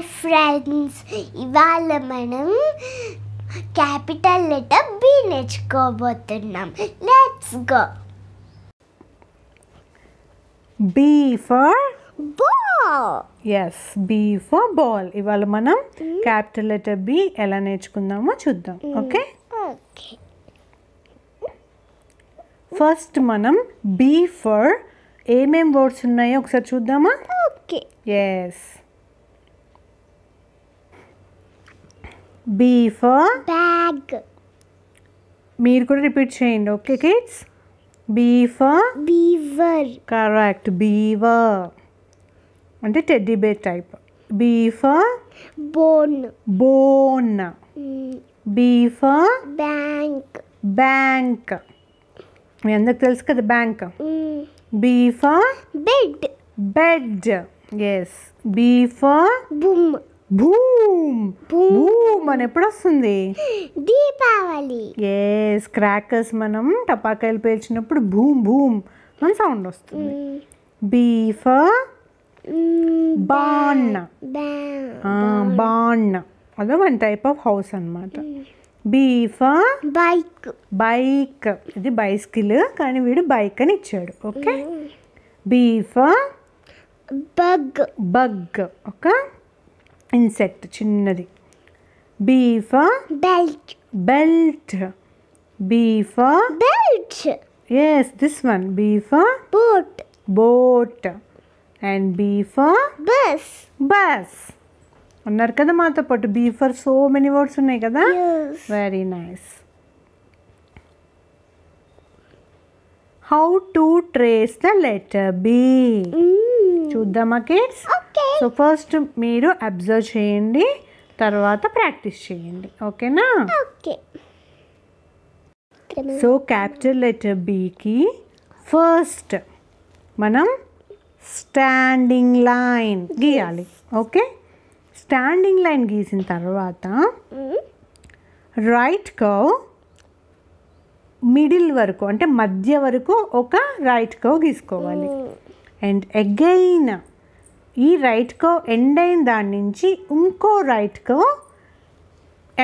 Hi friends ఇవాళ మనం capital letter B నేర్చుకోబోతున్నాం let's go B for ball yes B for ball ఇవాళ మనం క్యాపిటల్ లెటర్ బి ఎలా నేర్చుకుందామో చూద్దాం ఓకే ఓకే ఫస్ట్ మనం బి ఫర్ ఏమేం వర్డ్స్ ఉన్నాయో ఒకసారి చూద్దామా okay yes B bag. Meer could repeat chain, okay, kids? B for beaver. Correct, beaver. And the teddy bear type. B bone. Bone. Mm. B bank. Bank. We end the tells the bank. Mm. B bed. Bed. Yes. B boom. Boom boom అని ఎప్పుడు వస్తుంది Deepavali yes crackers మనం టపాకాయలు పేల్చినప్పుడు boom boom అని sound వస్తుంది B for barn barn అదే one type of house అనమాట బీఫ్ బైక్ బైక్ ఇది బైస్కిల్ కానీ వీడు బైక్ అని ఇచ్చాడు okay B bug bug okay insect చిన్నది B for belt belt B for belt yes this one B for boat boat and B for bus bus ఉన్నారు కదా మాతో పాటు be for so many words ఉన్నాయి కదా very nice how to trace the letter B చూద్దామా kids so first మీరు observe చేయండి తర్వాత ప్రాక్టీస్ చేయండి ఓకేనా సో క్యాపిటల్ లెటర్ బికి ఫస్ట్ మనం స్టాండింగ్ లైన్ గీయాలి ఓకే స్టాండింగ్ లైన్ గీసిన తర్వాత రైట్ hmm. కౌ మిడిల్ వరకు అంటే మధ్య వరకు ఒక రైట్ కో గీసుకోవాలి అండ్ అగైన్ ఈ రైట్ కో ఎండ్ అయిన దాని నుంచి ఇంకో రైట్ కో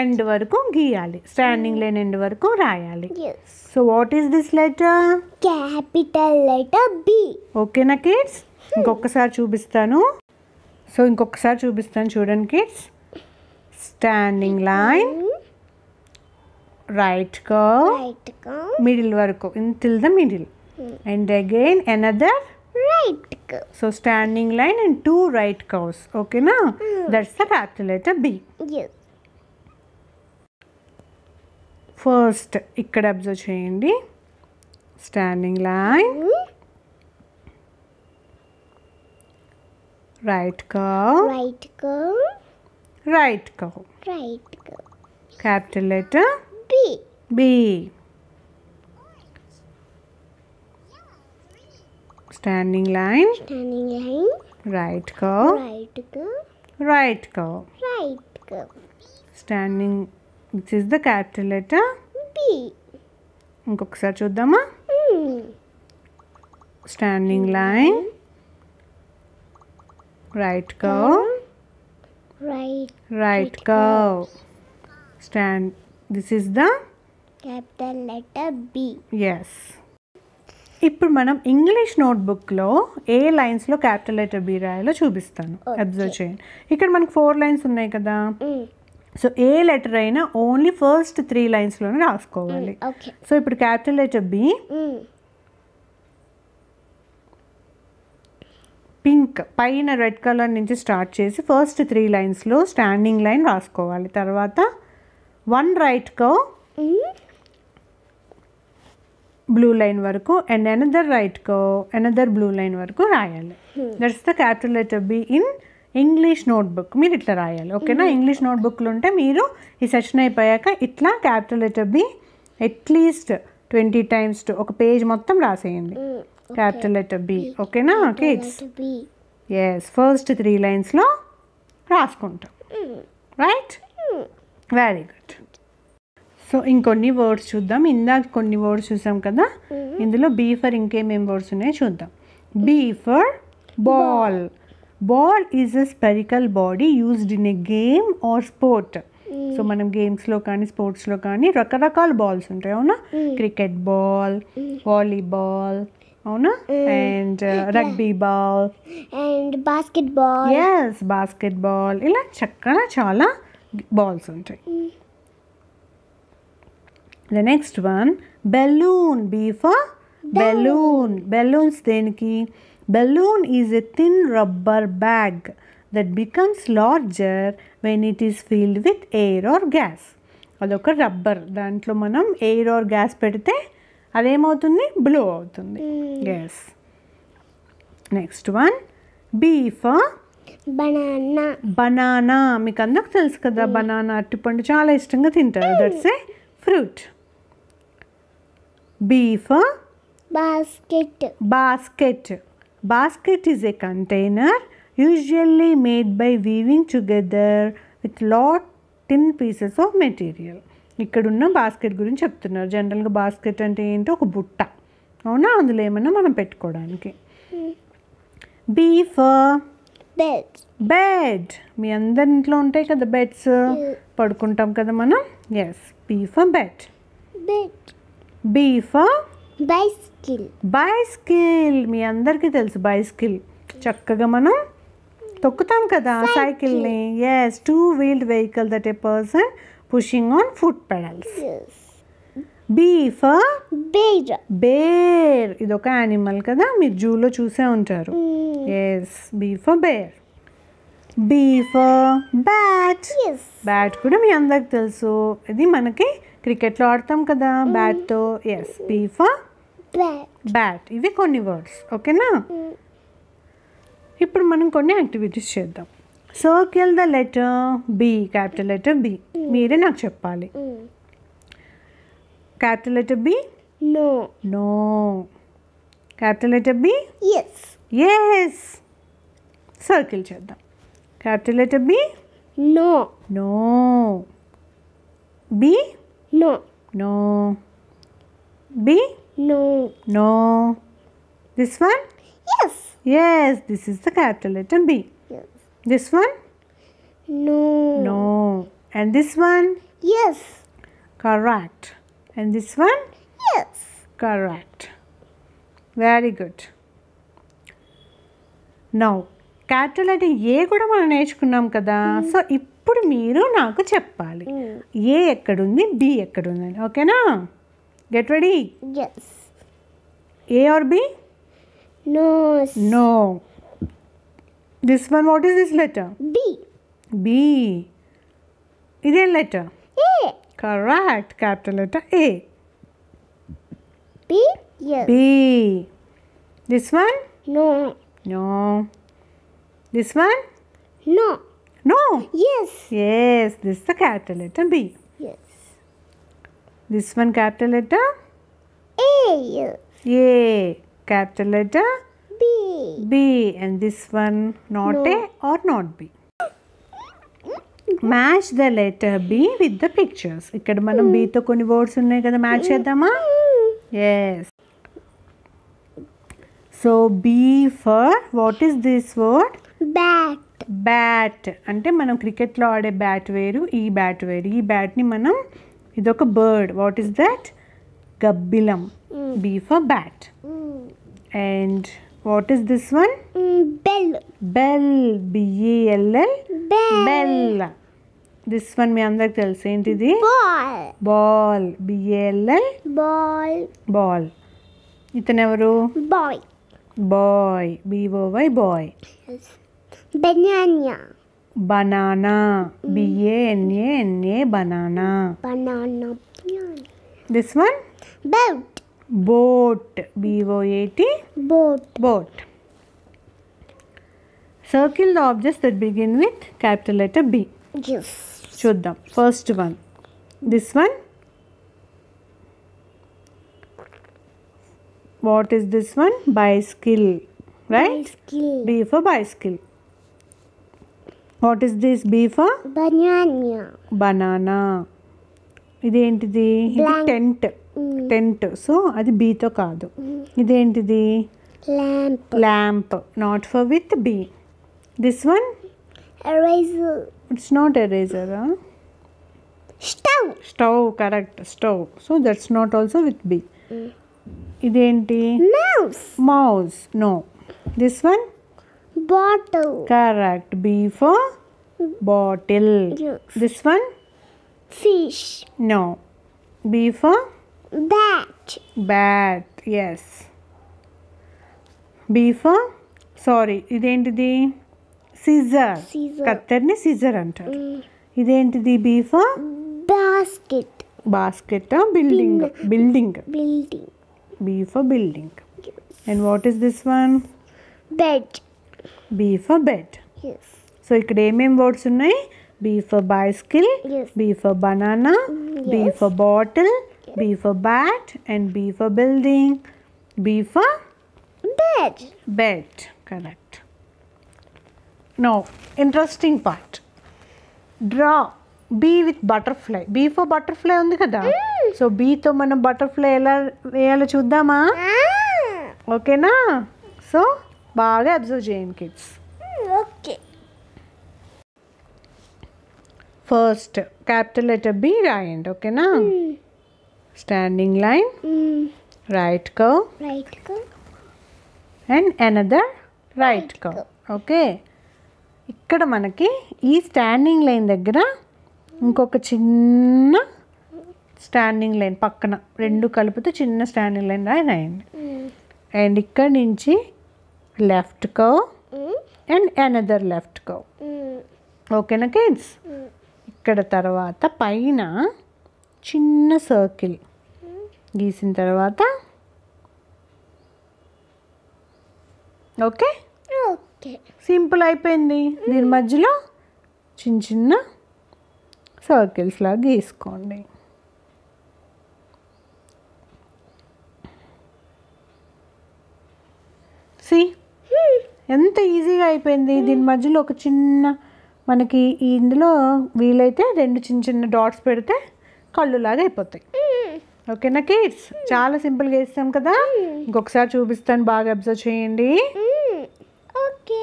ఎండ్ వరకు గీయాలి స్టాండింగ్ లైన్ ఎండ్ వరకు రాయాలి so what is this letter capital letter B ఓకేనా కిడ్స్ ఇంకొకసారి చూపిస్తాను సో ఇంకొకసారి చూపిస్తాను చూడండి kids standing line right go right go middle varuko until the middle hmm. and again another right go so standing line and two right curves okay now hmm. that's the capital letter b yes first ikkada observe cheyandi standing line hmm. right curve right curve right curve right curve capital letter B. B. Standing line. Standing line. Right curve. Right curve. Right curve. Right curve. Standing. This is the capital letter. B. ఇంకొకసారి hmm. Standing line. Right curve. Hmm. Right. Right curve. Stand. This is the capital letter B yes ఇప్పుడు మనం English నోట్బుక్లో ఏ లైన్స్లో capital letter B రాయాలో చూపిస్తాను observe చేయండి ఇక్కడ మనకు four lines ఉన్నాయి కదా సో mm. ఏ లెటర్ అయినా ఓన్లీ ఫస్ట్ త్రీ లైన్స్లోనే రాసుకోవాలి సో mm, ఇప్పుడు క్యాపిటల్ లెటర్ బి పింక్ పైన రెడ్ కలర్ నుంచి స్టార్ట్ చేసి ఫస్ట్ త్రీ లైన్స్లో స్టాండింగ్ లైన్ రాసుకోవాలి తర్వాత one right curve blue line వరకు and another right curve another blue line వరకు రాయాలి that's the capital letter B in English notebook మీరు ఇట్లా రాయాలి ఓకేనా ఇంగ్లీష్ hmm. నోట్బుక్లు ఉంటే మీరు ఈ సెషన్ అయిపోయాక ఇట్లా capital letter B at least twenty times to ఒక పేజ్ మొత్తం రాసేయండి క్యాపిటల్ లెటర్ బి ఓకేనా ఇట్స్ ఎస్ ఫస్ట్ త్రీ లైన్స్లో రాసుకుంటాం right hmm. Very good so ఇంకొన్ని వర్డ్స్ చూద్దాం ఇందాక కొన్ని వర్డ్స్ చూసాం కదా mm-hmm. ఇందులో బీ ఫర్ ఇంకేమేం వర్డ్స్ ఉన్నాయో చూద్దాం B for ball ball is a spherical body used in a game or sport so మనం గేమ్స్లో కానీ స్పోర్ట్స్లో కానీ రకరకాల బాల్స్ ఉంటాయి అవునా క్రికెట్ బాల్ వాలీబాల్ అవునా and rugby ball and basketball yes basketball ఇలా చక్కగా చాలా బాల్స్ ఉంటాయి the next one balloon B for balloon balloons దేనికి balloon is a thin rubber bag that becomes larger when it is filled with air or gas అదొక rubber దాంట్లో మనం air or gas పెడితే అదేమవుతుంది బ్లూ అవుతుంది gas next one B for banana banana మీకు అందరికి తెలుసు కదా బనానా అరటిపండు చాలా ఇష్టంగా తింటారు that's a fruit B for basket basket basket is a container usually made by weaving together with lot thin pieces of material ఇక్కడ ఇక్కడున్న బాస్కెట్ గురించి చెప్తున్నారు జనరల్గా బాస్కెట్ అంటే ఏంటో ఒక బుట్ట అవునా అందులో ఏమన్నా మనం పెట్టుకోవడానికి బీఫ్ బెడ్ బెడ్ మీ అందరి ఇంట్లో ఉంటాయి కదా బెడ్స్ పడుకుంటాం కదా మనం yes B for bed bed B for bicycle bicycle మీ అందరికీ తెలుసు బైస్కిల్ చక్కగా మనం తొక్కుతాం కదా సైకిల్ని yes two wheeled vehicle that a person pushing on foot pedals B for bear bear ఇది ఒక యానిమల్ కదా మీరు జూలో చూసే ఉంటారు yes B for bear B for bat bat కూడా మీ అందరికి తెలుసు ఇది మనకి క్రికెట్లో ఆడతాం కదా బ్యాట్తో ఎస్ బీ ఫర్ బ్యాట్ ఇవి కొన్ని వర్డ్స్ ఓకేనా ఇప్పుడు మనం కొన్ని యాక్టివిటీస్ చేద్దాం circle the letter B capital letter B మీరే నాకు చెప్పాలి Capital letter B? No. No. Capital letter B? Yes. Yes. Circle చేద్దాం Capital letter B? No. No. B? No. No. B? No. No. This one? Yes. Yes, this is the capital letter B. Yes. This one? No. No. And this one? Yes. Correct. And this one? Yes. Correct. Very good. Now, cattle at hmm. hmm. A Get ready? Yes. A or B? No. This one, what is this letter? B. B. Is a letter? Correct. Capital letter A. B? Yes. B. This one? No. No. This one? No. No? Yes. Yes. This is the capital letter B. Yes. This one capital letter? A. A. Capital letter? B. B. And this one not no. A or not B? Match the letter B with the pictures ఇక్కడ మనం బీతో కొన్ని words ఉన్నాయి కదా match చేద్దామా yes so B for what is this word bat bat అంటే మనం క్రికెట్లో ఆడే బ్యాట్ వేరు ఈ బ్యాట్ వేరు ఈ బ్యాట్ని మనం ఇదొక బర్డ్ వాట్ ఈస్ దట్ గబ్బిలం B for bat and What is this one? Mm, bell. Bell. B-E-L-L. Bell. Bell. This one మీ అందరికి తెలుసు ఏంటిది ball ball B L L ball ball ఇతను ఎవరు boy boy B O Y boy banana banana B A N A N A banana banana this one bell boat b o a t boat boat circle the objects that begin with capital letter b yes chuddam first one this one what is this one bicycle right bicycle. b for bicycle what is this b for banana banana ఇది ఏంటిది ఇది tent so అది బీతో కాదు ఇదేంటిది lamp lamp not for with B this one it's not eraser stove stove correct stove so that's not also with B ఇదేంటి mouse mouse no this one bottle correct B for bottle this one fish no B for Bat. Bat, yes. B Sorry, it ain't the scissor. Scissor. ni scissor enter. It ain't the B for? Basket. Basket, huh? building. building. Building. B building. And what is this one? Bed. B bed. Yes. So, you could aim words in bicycle. Yes. B banana. Mm, yes. B bottle. B for bat and B for building. B for bed. Bed, correct. Now, interesting part. Draw B with butterfly. B for butterfly on the kada. So B to mana butterfly ella chudda ma. Okay na. So baga observe Jane kids. Hmm, okay. First capital letter B right? Okay na. Standing line. Mm. Right curve. Right curve. And another right, right curve. curve. Okay. ఇక్కడ మనకి ఈ standing line దగ్గర ఇంకొక చిన్న standing line పక్కన రెండు కలిపితే చిన్న స్టాండింగ్ లైన్ రాయి రాయండి అండ్ ఇక్కడ నుంచి left curve and another left curve ఓకేనా కిడ్స్ ఇక్కడ తర్వాత పైన చిన్న సర్కిల్ గీసిన తర్వాత ఓకే సింపుల్ అయిపోయింది దీని మధ్యలో చిన్న చిన్న సర్కిల్స్ లాగా గీసుకోండి సి ఎంత ఈజీగా అయిపోయింది దీని మధ్యలో ఒక చిన్న మనకి ఇందులో వీలైతే రెండు చిన్న చిన్న డాట్స్ పెడితే కళ్ళులాగా అయిపోతాయి ఓకేనా కిడ్స్ చాలా సింపుల్గా వేస్తాం కదా ఇంకొకసారి చూపిస్తాను బాగా అబ్జర్వ్ చేయండి ఓకే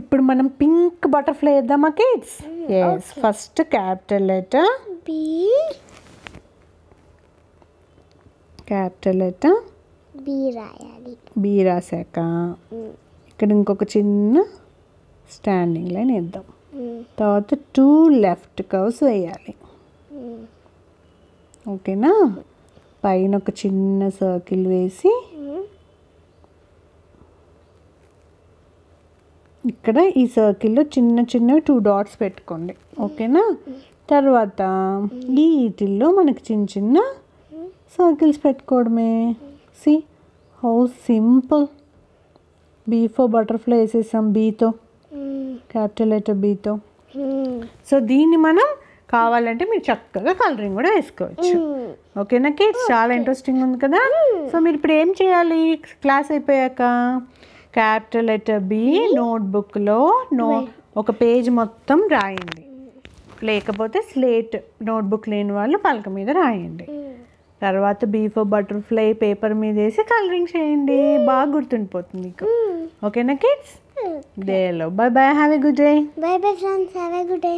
ఇప్పుడు మనం పింక్ బటర్ఫ్లై వేద్దామా kids yes first capital letter B capital letter B రాయాలి బి రాశాక mm. ఇక్కడ ఇంకొక చిన్న స్టాండింగ్ లైన్ వేద్దాం mm. తర్వాత టూ లెఫ్ట్ కవ్స్ వేయాలి ఓకేనా పైన ఒక చిన్న సర్కిల్ వేసి ఇక్కడ ఈ సర్కిల్లో చిన్న చిన్న టూ డాట్స్ పెట్టుకోండి ఓకేనా తర్వాత ఈ వీటిల్లో మనకి చిన్న చిన్న సర్కిల్స్ పెట్టుకోవడమే see how simple B for butterfly వేసేసాం బీతో క్యాపిటల్ లెటర్ బీతో సో దీన్ని మనం కావాలంటే మీరు చక్కగా కలరింగ్ కూడా వేసుకోవచ్చు ఓకేనా కిడ్స్ చాలా ఇంట్రెస్టింగ్ ఉంది కదా సో మీరు ఇప్పుడు ఏం చేయాలి క్లాస్ అయిపోయాక క్యాపిటల్ లెటర్ బి నోట్బుక్లో నో ఒక పేజ్ మొత్తం రాయండి లేకపోతే స్లేట్ నోట్బుక్ లేని వాళ్ళు పలక మీద రాయండి తర్వాత బీఫో బటర్ఫ్లై పేపర్ మీద వేసి కలరింగ్ చేయండి బాగా గుర్తుండిపోతుంది మీకు ఓకేనా కిడ్స్ లో bye bye have a good day bye bye friends have a good day